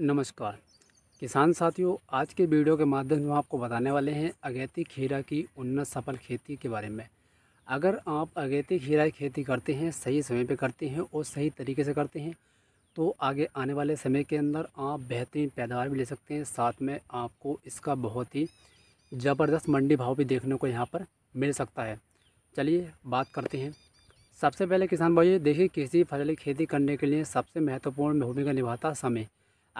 नमस्कार किसान साथियों आज के वीडियो के माध्यम से हम आपको बताने वाले हैं अगैती खीरा की उन्नत सफल खेती के बारे में अगर आप अगैती खीरा की खेती करते हैं सही समय पे करते हैं और सही तरीके से करते हैं तो आगे आने वाले समय के अंदर आप बेहतरीन पैदावार भी ले सकते हैं साथ में आपको इसका बहुत ही ज़बरदस्त मंडी भाव भी देखने को यहाँ पर मिल सकता है चलिए बात करते हैं सबसे पहले किसान भाई देखिए किसी फसल की खेती करने के लिए सबसे महत्वपूर्ण भूमिका निभाता समय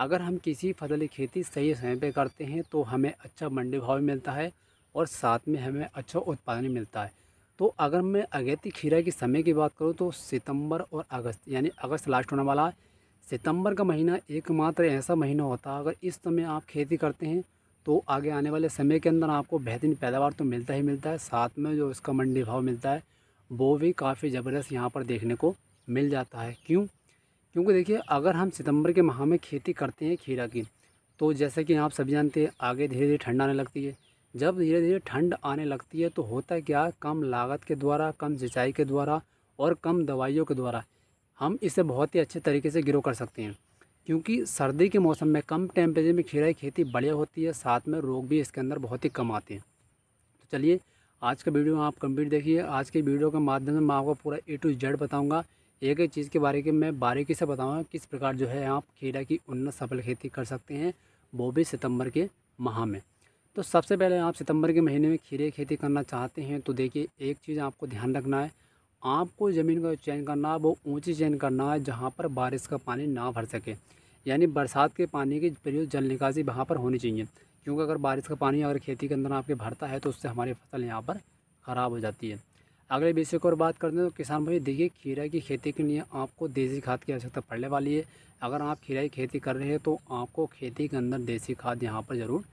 अगर हम किसी फसल की खेती सही समय पर करते हैं तो हमें अच्छा मंडी भाव मिलता है और साथ में हमें अच्छा उत्पादन मिलता है तो अगर मैं अगेती खीरा के समय की बात करूँ तो सितंबर और अगस्त यानी अगस्त लास्ट होने वाला है सितंबर का महीना एकमात्र ऐसा महीना होता है अगर इस समय आप खेती करते हैं तो आगे आने वाले समय के अंदर आपको बेहतरीन पैदावार तो मिलता ही मिलता है साथ में जो इसका मंडी भाव मिलता है वो भी काफ़ी ज़बरदस्त यहाँ पर देखने को मिल जाता है क्यों क्योंकि देखिए अगर हम सितंबर के माह में खेती करते हैं खीरा की तो जैसे कि आप सभी जानते हैं आगे धीरे धीरे ठंड आने लगती है जब धीरे धीरे ठंड आने लगती है तो होता क्या कम लागत के द्वारा कम सिंचाई के द्वारा और कम दवाइयों के द्वारा हम इसे बहुत ही अच्छे तरीके से ग्रो कर सकते हैं क्योंकि सर्दी के मौसम में कम टेम्परेचर में खीरा की खेती बढ़िया होती है साथ में रोग भी इसके अंदर बहुत ही कम आते हैं तो चलिए आज का वीडियो आप कंप्लीट देखिए आज के वीडियो के माध्यम से मैं आपको पूरा ए टू जेड बताऊँगा एक एक चीज़ के बारे में मैं बारीकी से बताऊँगा किस प्रकार जो है आप खीरा की उन्नत सफल खेती कर सकते हैं वो भी सितंबर के माह में तो सबसे पहले आप सितंबर के महीने में खीरे खेती करना चाहते हैं तो देखिए एक चीज़ आपको ध्यान रखना है आपको ज़मीन का चयन करना है वो ऊँची चयन करना है जहाँ पर बारिश का पानी ना भर सके यानी बरसात के पानी की प्रयोग जल निकासी वहाँ पर होनी चाहिए क्योंकि अगर बारिश का पानी अगर खेती के अंदर आपके भरता है तो उससे हमारी फसल यहाँ पर ख़राब हो जाती है अगले विषय को और बात करते हैं तो किसान भाई देखिए खीरा की खेती के लिए आपको देसी खाद की आवश्यकता पड़ने वाली है अगर आप खीरा की खेती कर रहे हैं तो आपको खेती के अंदर देसी खाद यहाँ पर ज़रूर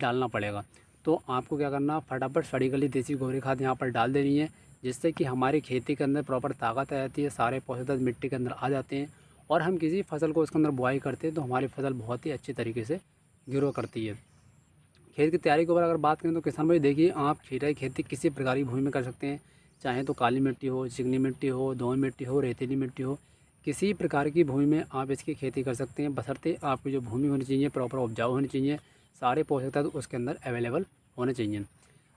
डालना पड़ेगा तो आपको क्या करना फटाफट सड़ी गली देसी गोहरी खाद यहाँ पर डाल देनी है जिससे कि हमारी खेती के अंदर प्रॉपर ताकत आ जाती है सारे पौधे मिट्टी के अंदर आ जाते हैं और हम किसी फसल को उसके अंदर बुआई करते हैं तो हमारी फसल बहुत ही अच्छे तरीके से ग्रो करती है खेत की तैयारी के ऊपर अगर बात करें तो किसान भाई देखिए आप खीरा की खेती किसी प्रकार की भूमि में कर सकते हैं चाहे तो काली मिट्टी हो चिकनी मिट्टी हो धोन मिट्टी हो रेतीली मिट्टी हो किसी प्रकार की भूमि में आप इसकी खेती कर सकते हैं बसरते आपकी जो भूमि होनी चाहिए प्रॉपर उपजाऊ होनी चाहिए सारे पोषक तत्व उसके अंदर अवेलेबल होने चाहिए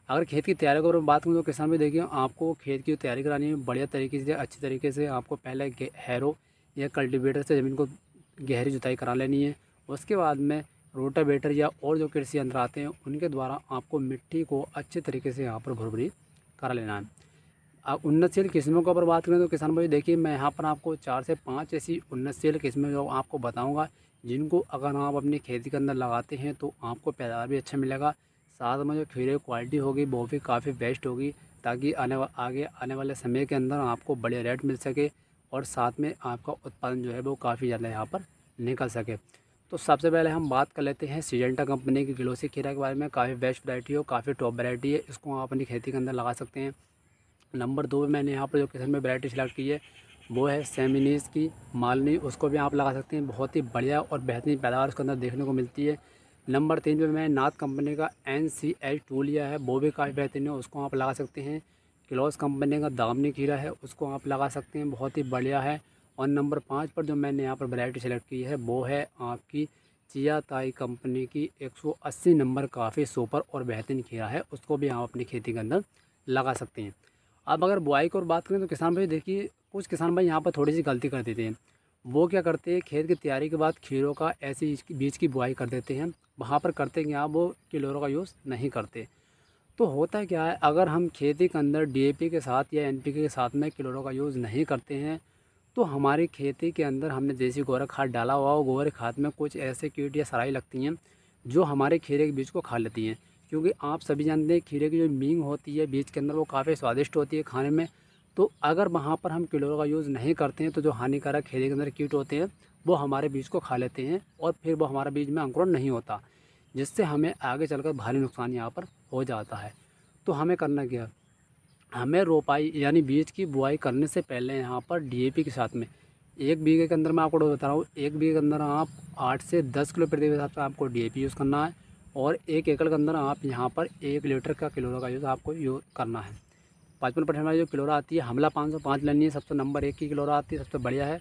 अगर खेत की तैयारी करो बात करूँ तो किसान भी देखिए आपको खेत की तैयारी करानी है बढ़िया तरीके से अच्छे तरीके से आपको पहले हैरो या कल्टिवेटर से ज़मीन को गहरी जुताई करा लेनी है उसके बाद में रोटावेटर या और जो कृषि यंत्र आते हैं उनके द्वारा आपको मिट्टी को अच्छे तरीके से यहाँ पर भुरभुरी करा लेना है उन्नतशील किस्मों के ऊपर बात करें तो किसान भाई देखिए मैं यहाँ पर आपको चार से पाँच ऐसी उन्नतशील किस्में जो आपको बताऊँगा जिनको अगर आप अपनी खेती के अंदर लगाते हैं तो आपको पैदावार भी अच्छा मिलेगा साथ में जो खीरे क्वालिटी होगी वो भी काफ़ी बेस्ट होगी ताकि आने आगे आने वाले समय के अंदर आपको बढ़िया रेट मिल सके और साथ में आपका उत्पादन जो है वो काफ़ी ज़्यादा यहाँ पर निकल सके तो सबसे पहले हम बात कर लेते हैं सीजेंटा कंपनी की गिलोसी खीरा के बारे में काफ़ी बेस्ट वरायटी हो काफ़ी टॉप वरायटी है इसको आप अपनी खेती के अंदर लगा सकते हैं नंबर दो में मैंने यहाँ पर जो किसान में वैरायटी सिलेक्ट की है वो है सेमिनीस की मालनी उसको भी आप लगा सकते हैं बहुत ही बढ़िया और बेहतरीन पैदावार उसके अंदर देखने को मिलती है नंबर तीन पे मैंने नाथ कंपनी का एन सी एल टू लिया है वो भी काफ़ी बेहतरीन है उसको आप लगा सकते हैं क्लॉस कंपनी का दामनी खीरा है उसको आप लगा सकते हैं बहुत ही बढ़िया है और नंबर पाँच पर जो मैंने यहाँ पर वैरायटी सेलेक्ट की है वो है आपकी चिया ताई कंपनी की 180 नंबर काफ़ी सुपर और बेहतरीन खीरा है उसको भी आप अपनी खेती के अंदर लगा सकते हैं अब अगर बुआई की और बात करें तो किसान भाई देखिए कुछ किसान भाई यहाँ पर थोड़ी सी गलती कर देते हैं वो क्या करते हैं खेत की तैयारी के बाद खीरों का ऐसे बीज की बुआई कर देते हैं वहाँ पर करते हैं आप वो किलोरों का यूज़ नहीं करते तो होता क्या है अगर हम खेती के अंदर डीएपी के साथ या एनपीके के साथ में किलोरों का यूज़ नहीं करते हैं तो हमारी खेती के अंदर हमने देसी गोबर खाद डाला हुआ और गोबर खाद में कुछ ऐसे कीट या सराई लगती हैं जो हमारे खीरे के बीज को खा लेती हैं क्योंकि आप सभी जानते हैं खीरे की जो मींग होती है बीज के अंदर वो काफ़ी स्वादिष्ट होती है खाने में तो अगर वहाँ पर हम कीड़ों का यूज़ नहीं करते हैं तो जो हानिकारक खीरे के अंदर कीट होते हैं वो हमारे बीज को खा लेते हैं और फिर वो हमारा बीज में अंकुरण नहीं होता जिससे हमें आगे चलकर भारी नुकसान यहाँ पर हो जाता है तो हमें करना क्या हमें रोपाई यानी बीज की बुआई करने से पहले यहाँ पर डी के साथ में एक बीघे के अंदर मैं आपको बता रहा हूँ एक बीघे के अंदर आप आठ से दस किलो प्रति हिसाब से आपको डी यूज़ करना है और एक एकड़ के अंदर आप यहाँ पर एक लीटर का किलोरा का यूज़ आपको यूज करना है पचपन परसेंट वाली जो किलोरा आती है हमला पाँच सौ पाँच लेनी है सबसे नंबर एक की किलोरा आती है सबसे बढ़िया है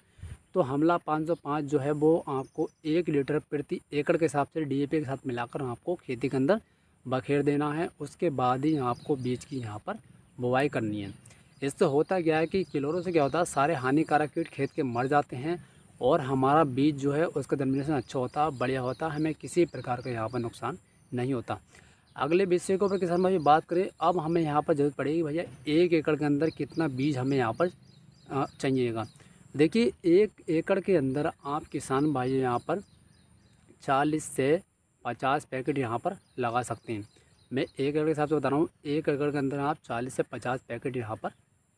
तो हमला पाँच सौ पाँच जो है वो आपको एक लीटर प्रति एकड़ के हिसाब से डी के साथ मिलाकर आपको खेती के अंदर बखेर देना है उसके बाद ही आपको बीज की यहाँ पर बुआई करनी है इससे होता क्या है कि किलोरों से क्या होता है सारे हानिकारक कीट खेत के मर जाते हैं और हमारा बीज जो है उसका जर्मिनेशन अच्छा होता बढ़िया होता हमें किसी प्रकार का यहाँ पर नुकसान नहीं होता अगले विषय को पर किसान भाई बात करें अब हमें यहाँ पर ज़रूरत पड़ेगी भैया एक एकड़ के अंदर कितना बीज हमें यहाँ पर चाहिएगा देखिए एक एकड़ के अंदर आप किसान भाई यहाँ पर चालीस से पचास पैकेट यहाँ पर लगा सकते हैं मैं एक एकड़ के हिसाब से बता रहा हूँ एक एकड़ के अंदर आप चालीस से पचास पैकेट यहाँ पर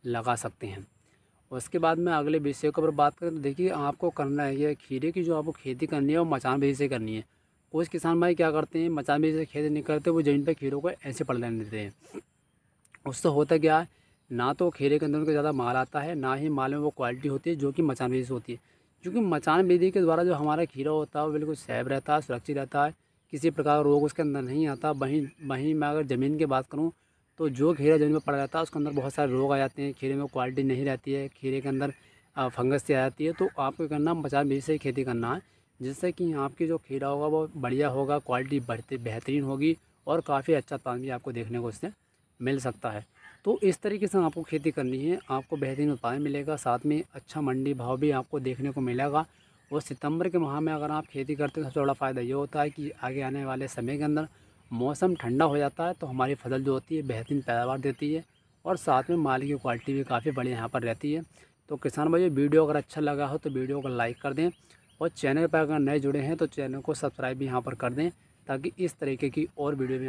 लगा सकते हैं उसके बाद में अगले विषय के ऊपर बात करें तो देखिए आपको करना है ये खीरे की जो आपको खेती करनी है वो मचान बेजी से करनी है कुछ किसान भाई क्या करते हैं मचान बेजी से खेती नहीं करते वो जमीन पर खीरों को ऐसे पड़ लेने देते हैं उससे होता क्या है ना तो खीरे के अंदर उनका ज़्यादा माल आता है ना ही माल में वो क्वालिटी होती है जो कि मचान बेजी से होती है क्योंकि मचान बेदी के द्वारा जो हमारा खीरा होता है वो बिल्कुल सैब रहता है सुरक्षित रहता है किसी प्रकार का रोग उसके अंदर नहीं आता वहीं वहीं मैं अगर ज़मीन की बात करूँ तो जो खीरा ज़मीन में पड़ जाता है उसके अंदर बहुत सारे रोग आ जाते हैं खीरे में क्वालिटी नहीं रहती है खीरे के अंदर फंगस से आ जाती है तो आपको करना पचास बीज से खेती करना है जिससे कि आपकी जो खीरा होगा वो बढ़िया होगा क्वालिटी बढ़ते बेहतरीन होगी और काफ़ी अच्छा उत्पादन भी आपको देखने को उससे मिल सकता है तो इस तरीके से आपको खेती करनी है आपको बेहतरीन उत्पादन मिलेगा साथ में अच्छा मंडी भाव भी आपको देखने को मिलेगा और सितंबर के माह में अगर आप खेती करते हो तो सबसे बड़ा फ़ायदा ये होता है कि आगे आने वाले समय के अंदर मौसम ठंडा हो जाता है तो हमारी फसल जो होती है बेहतरीन पैदावार देती है और साथ में माल की क्वालिटी भी काफ़ी बढ़िया यहाँ पर रहती है तो किसान भाई वीडियो अगर अच्छा लगा हो तो वीडियो को लाइक कर दें और चैनल पर अगर नए जुड़े हैं तो चैनल को सब्सक्राइब भी यहाँ पर कर दें ताकि इस तरीके की और वीडियो में